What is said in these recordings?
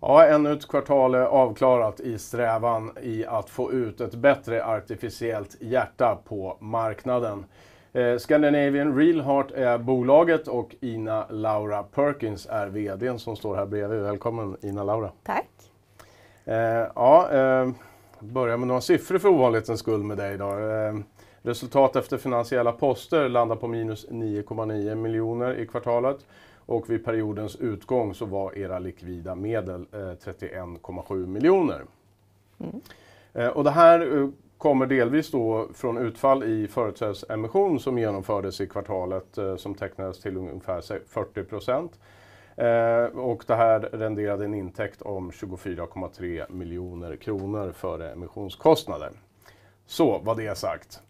Ja, ännu ett kvartal är avklarat i strävan i att få ut ett bättre artificiellt hjärta på marknaden. Eh, Scandinavian Real Heart är bolaget och Ina Laura Perkins är VDn som står här bredvid. Välkommen Ina Laura. Tack. Eh, ja, eh, börja med några siffror för ovanlighetens skull med dig idag. Eh, resultat efter finansiella poster landar på minus 9,9 miljoner i kvartalet och vid periodens utgång så var era likvida medel 31,7 eh, miljoner. Mm. Eh, och det här eh, kommer delvis då från utfall i företrädesemission som genomfördes i kvartalet som tecknades till ungefär 40 procent. Och det här renderade en intäkt om 24,3 miljoner kronor före emissionskostnader. Så var det sagt.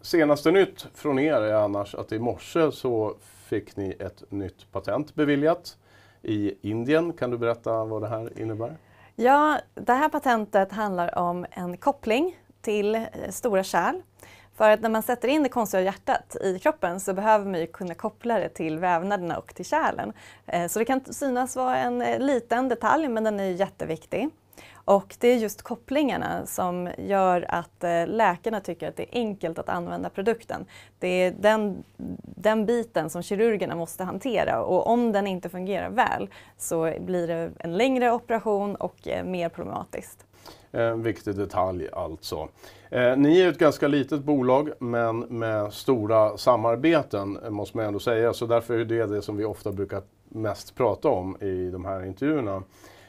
Senaste nytt från er är annars att i morse så fick ni ett nytt patent beviljat i Indien. Kan du berätta vad det här innebär? Ja, det här patentet handlar om en koppling till eh, stora kärl. För att när man sätter in det konstgjorda hjärtat i kroppen så behöver man ju kunna koppla det till vävnaderna och till kärlen. Eh, så det kan synas vara en eh, liten detalj men den är ju jätteviktig. Och det är just kopplingarna som gör att eh, läkarna tycker att det är enkelt att använda produkten. Det är den, den biten som kirurgerna måste hantera och om den inte fungerar väl så blir det en längre operation och eh, mer problematiskt. En eh, viktig detalj alltså. ni är ett ganska litet bolag men med stora samarbeten måste man ändå säga så därför är det det som vi ofta brukar mest prata om i de här intervjuerna.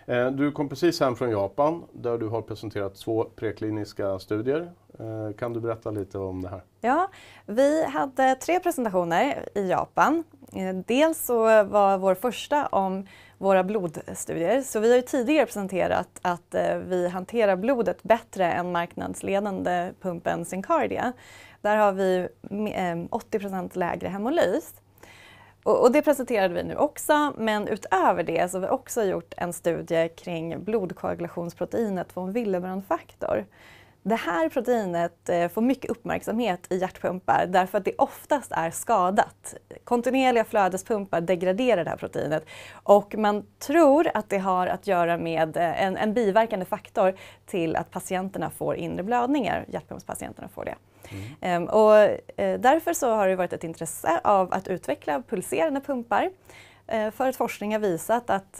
Eh, du kom precis hem från Japan där du har presenterat två prekliniska studier. Eh, kan du berätta lite om det här? Ja, vi hade tre presentationer i Japan. Eh, dels så var vår första om våra blodstudier. Så vi har ju tidigare presenterat att vi hanterar blodet bättre än marknadsledande pumpen Syncardia. Där har vi 80 lägre hemolys. Och, det presenterade vi nu också, men utöver det så har vi också gjort en studie kring blodkoagulationsproteinet från Willebrandfaktor. faktor det här proteinet eh, får mycket uppmärksamhet i hjärtpumpar därför att det oftast är skadat. Kontinuerliga flödespumpar degraderar det här proteinet och man tror att det har att göra med eh, en, en biverkande faktor till att patienterna får inre blödningar, hjärtpumpspatienterna får det. Mm. Ehm, och eh, därför så har det varit ett intresse av att utveckla pulserande pumpar för att forskning har visat att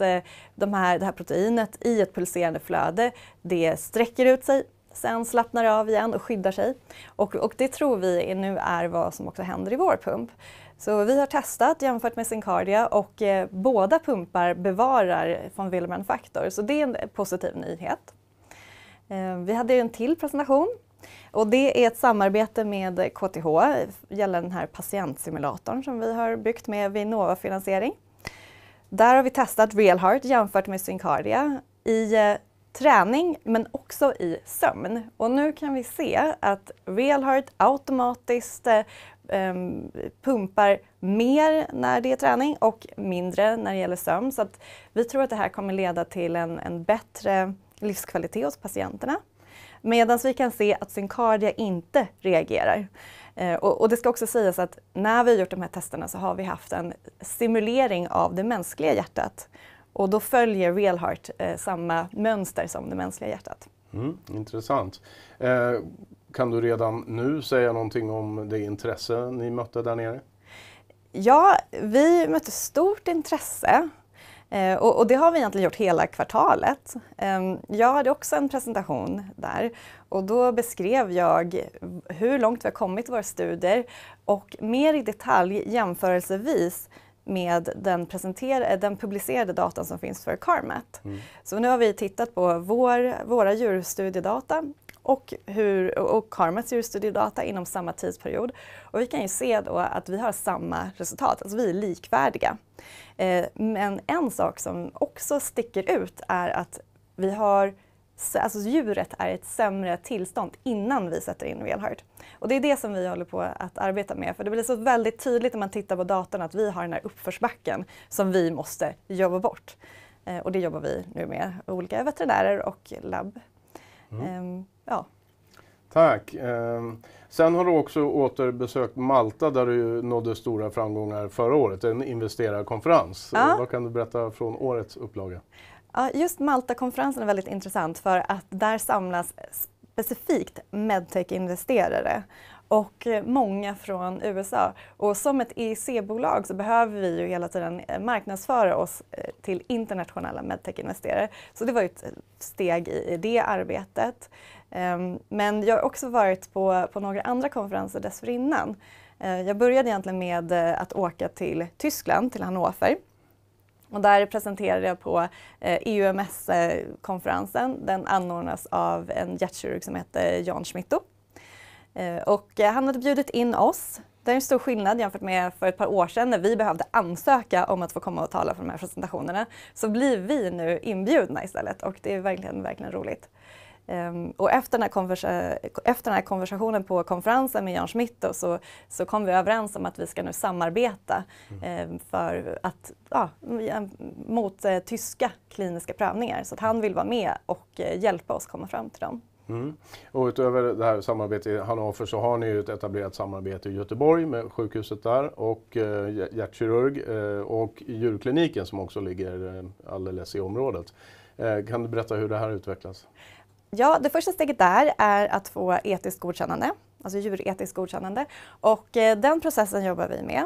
de här, det här proteinet i ett pulserande flöde, det sträcker ut sig, sen slappnar av igen och skyddar sig. Och, och det tror vi nu är vad som också händer i vår pump. Så vi har testat jämfört med Syncardia och eh, båda pumpar bevarar von Willebrand faktor, så det är en positiv nyhet. Eh, vi hade ju en till presentation och det är ett samarbete med KTH gällande den här patientsimulatorn som vi har byggt med Vinnova-finansiering. Där har vi testat RealHeart jämfört med Syncardia i eh, träning men också i sömn. Och nu kan vi se att Realheart automatiskt eh, pumpar mer när det är träning och mindre när det gäller sömn. Så att vi tror att det här kommer leda till en, en bättre livskvalitet hos patienterna. Medan vi kan se att Syncardia inte reagerar. Eh, och, och, det ska också sägas att när vi har gjort de här testerna så har vi haft en simulering av det mänskliga hjärtat. Och då följer Real Heart eh, samma mönster som det mänskliga hjärtat. Mm, intressant. Eh, kan du redan nu säga någonting om det intresse ni mötte där nere? Ja, vi mötte stort intresse. Eh, och, och, det har vi egentligen gjort hela kvartalet. Eh, jag hade också en presentation där och då beskrev jag hur långt vi har kommit i våra studier och mer i detalj jämförelsevis med den, den publicerade datan som finns för CarMat. Mm. Så nu har vi tittat på vår, våra djurstudiedata och, hur, och CarMats djurstudiedata inom samma tidsperiod. Och vi kan ju se då att vi har samma resultat, alltså vi är likvärdiga. Eh, men en sak som också sticker ut är att vi har alltså djuret är i ett sämre tillstånd innan vi sätter in real Och det är det som vi håller på att arbeta med. För det blir så väldigt tydligt när man tittar på datorn att vi har den här uppförsbacken som vi måste jobba bort. Eh, och det jobbar vi nu med olika veterinärer och labb. Mm. Eh, ja. Tack! Eh, sen har du också återbesökt Malta där du nådde stora framgångar förra året, en investerarkonferens. Ja. Vad kan du berätta från årets upplaga? Ja, just Malta-konferensen är väldigt intressant för att där samlas specifikt medtech-investerare och många från USA. Och som ett EEC-bolag så behöver vi ju hela tiden marknadsföra oss eh, till internationella medtech-investerare. Så det var ett eh, steg i det arbetet. Ehm, men jag har också varit på, på några andra konferenser dessförinnan. Eh, jag började egentligen med att åka till Tyskland, till Hannover och där presenterade jag på EUMS-konferensen. Eh, e Den anordnas av en hjärtkirurg som heter Jan Schmitto. Eh, och eh, han hade bjudit in oss. Det är en stor skillnad jämfört med för ett par år sedan när vi behövde ansöka om att få komma och tala för de här presentationerna. Så blir vi nu inbjudna istället och det är verkligen, verkligen roligt. Um, och efter den, efter den, här konversationen på konferensen med Jan Schmitt då, så, så kom vi överens om att vi ska nu samarbeta mm. um, för att, ja, mot uh, tyska kliniska prövningar. Så att han vill vara med och uh, hjälpa oss komma fram till dem. Mm. Och utöver det här samarbetet i Hannover så har ni ju ett etablerat samarbete i Göteborg med sjukhuset där och eh, hjärtkirurg eh, och djurkliniken som också ligger eh, alldeles i området. Eh, kan du berätta hur det här utvecklas? Ja, det första steget där är att få etiskt godkännande, alltså djuretiskt godkännande. Och eh, den processen jobbar vi med.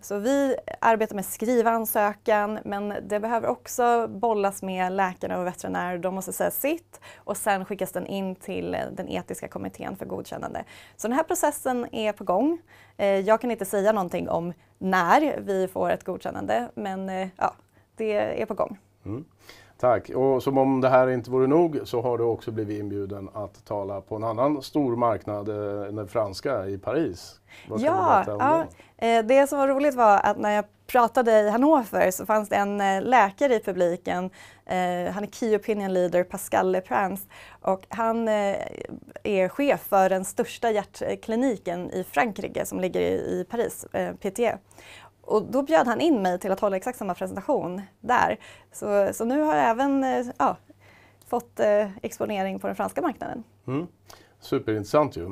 Så vi arbetar med skrivansökan, men det behöver också bollas med läkarna och veterinärer. De måste säga sitt och sen skickas den in till eh, den etiska kommittén för godkännande. Så den här processen är på gång. Eh, jag kan inte säga någonting om när vi får ett godkännande, men eh, ja, det är på gång. Mm. Tack. Och som om det här inte vore nog så har du också blivit inbjuden att tala på en annan stor marknad, den eh, franska, i Paris. Vad ja, ja. det eh, Det som var roligt var att när jag pratade i Hannover så fanns det en eh, läkare i publiken. han är Key Opinion Leader, Pascal Leprance. Och han är chef för den största hjärtkliniken i Frankrike som ligger i, Paris, eh, PTE. Och då bjöd han in mig till att hålla exakt samma presentation där. Så, så nu har jag även eh, ja, fått eh, exponering på den franska marknaden. Mm. Superintressant ju.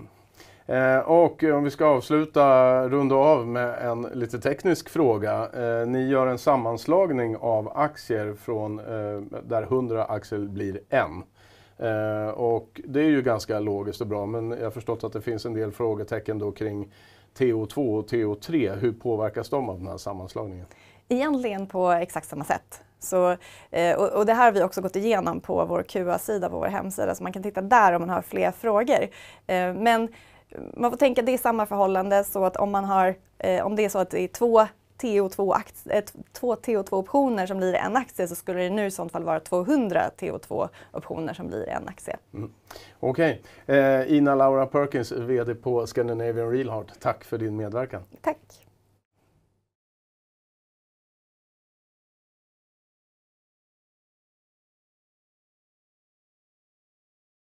Eh, och om vi ska avsluta, runda av med en lite teknisk fråga. Eh, ni gör en sammanslagning av aktier från eh, där 100 aktier blir en. Eh, och det är ju ganska logiskt och bra, men jag har förstått att det finns en del frågetecken då kring TO2 och TO3. Hur påverkas de av den här sammanslagningen? Egentligen på exakt samma sätt. Så, eh, och, det här har vi också gått igenom på vår QA-sida, på vår hemsida, så man kan titta där om man har fler frågor. Eh, men man får tänka att det är samma förhållande så att om, man har, eh, om det är så att det är två 2 eh, två TO2-optioner som blir en aktie så skulle det nu i sånt fall vara 200 TO2-optioner som blir en aktie. Mm. Okej. Okay. Eh, Ina Laura Perkins, VD på Scandinavian Realhard. Tack för din medverkan. Tack.